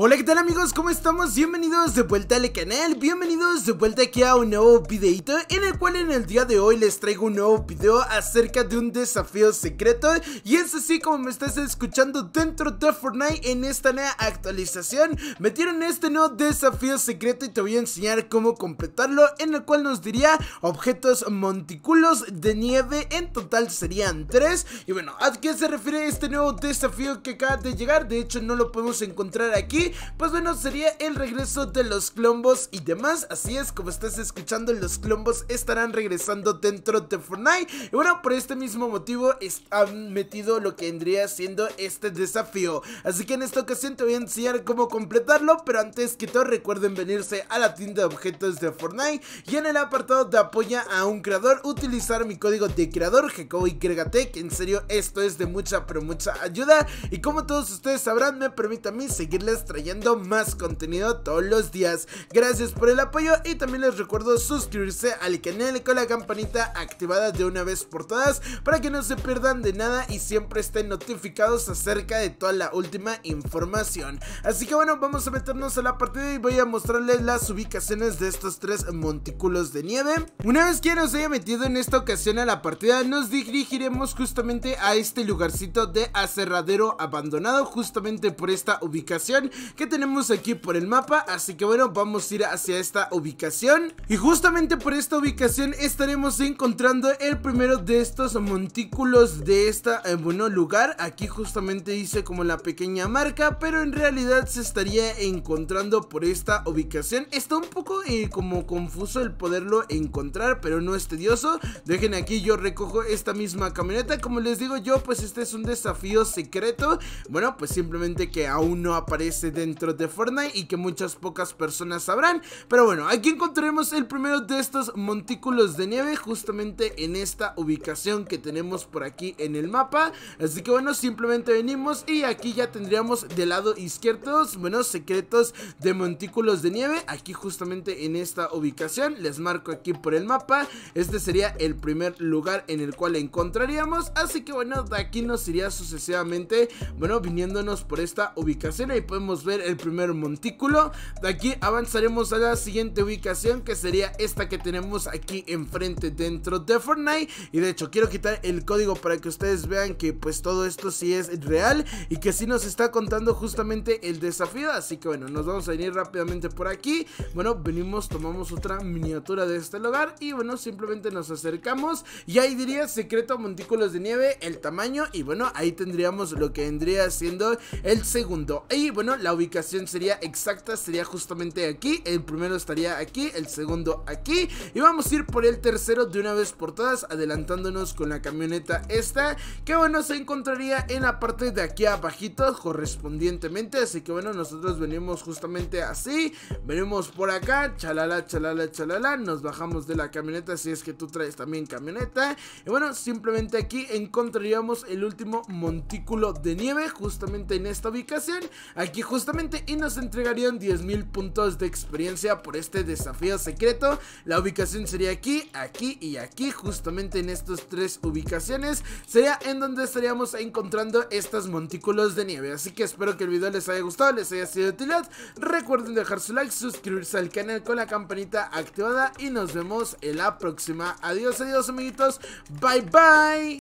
Hola, ¿qué tal amigos? ¿Cómo estamos? Bienvenidos de vuelta al canal, bienvenidos de vuelta aquí a un nuevo videito en el cual en el día de hoy les traigo un nuevo video acerca de un desafío secreto y es así como me estás escuchando dentro de Fortnite en esta nueva actualización metieron este nuevo desafío secreto y te voy a enseñar cómo completarlo en el cual nos diría objetos montículos de nieve, en total serían tres y bueno, ¿a qué se refiere este nuevo desafío que acaba de llegar? De hecho no lo podemos encontrar aquí pues bueno, sería el regreso de los clombos y demás. Así es, como estás escuchando, los clombos estarán regresando dentro de Fortnite. Y bueno, por este mismo motivo han metido lo que vendría siendo este desafío. Así que en esta ocasión te voy a enseñar cómo completarlo, pero antes que todo recuerden venirse a la tienda de objetos de Fortnite y en el apartado de apoya a un creador utilizar mi código de creador GKYT, que en serio esto es de mucha pero mucha ayuda y como todos ustedes sabrán me permite a mí seguirles trayendo trayendo más contenido todos los días. Gracias por el apoyo y también les recuerdo suscribirse al canal con la campanita activada de una vez por todas para que no se pierdan de nada y siempre estén notificados acerca de toda la última información. Así que bueno, vamos a meternos a la partida y voy a mostrarles las ubicaciones de estos tres montículos de nieve. Una vez que nos haya metido en esta ocasión a la partida, nos dirigiremos justamente a este lugarcito de aserradero abandonado, justamente por esta ubicación que tenemos aquí por el mapa Así que bueno, vamos a ir hacia esta ubicación Y justamente por esta ubicación estaremos encontrando el primero de estos montículos de este en eh, bueno, lugar Aquí justamente dice como la pequeña marca Pero en realidad se estaría encontrando por esta ubicación Está un poco eh, como confuso el poderlo encontrar, pero no es tedioso Dejen aquí, yo recojo esta misma camioneta Como les digo yo, pues este es un desafío secreto Bueno, pues simplemente que aún no aparece dentro de Fortnite y que muchas pocas personas sabrán. Pero bueno, aquí encontraremos el primero de estos montículos de nieve justamente en esta ubicación que tenemos por aquí en el mapa. Así que bueno, simplemente venimos y aquí ya tendríamos del lado izquierdo, bueno, secretos de montículos de nieve. Aquí justamente en esta ubicación, les marco aquí por el mapa. Este sería el primer lugar en el cual encontraríamos. Así que bueno, de aquí nos iría sucesivamente, bueno, viniéndonos por esta ubicación. Ahí podemos ver el primer montículo. De aquí avanzaremos a la siguiente ubicación que sería esta que tenemos aquí enfrente dentro de Fortnite. Y de hecho quiero quitar el código para que ustedes vean que pues todo esto sí es real y que sí nos está contando justamente el desafío. Así que bueno, nos vamos a venir rápidamente por aquí. Bueno, venimos, tomamos otra miniatura de este lugar y bueno, simplemente nos acercamos y ahí diría secreto montículos de nieve, el tamaño y bueno, ahí tendríamos lo que vendría siendo el segundo. Y bueno, la la ubicación sería exacta, sería justamente aquí. El primero estaría aquí, el segundo aquí. Y vamos a ir por el tercero de una vez por todas, adelantándonos con la camioneta esta. Que bueno, se encontraría en la parte de aquí abajito, correspondientemente. Así que bueno, nosotros venimos justamente así. Venimos por acá, chalala, chalala, chalala. Nos bajamos de la camioneta si es que tú traes también camioneta. Y bueno, simplemente aquí encontraríamos el último montículo de nieve, justamente en esta ubicación. Aquí justamente justamente y nos entregarían 10.000 puntos de experiencia por este desafío secreto. La ubicación sería aquí, aquí y aquí, justamente en estas tres ubicaciones. Sería en donde estaríamos encontrando estos montículos de nieve. Así que espero que el video les haya gustado, les haya sido de utilidad. Recuerden dejar su like, suscribirse al canal con la campanita activada y nos vemos en la próxima. Adiós, adiós amiguitos. Bye, bye.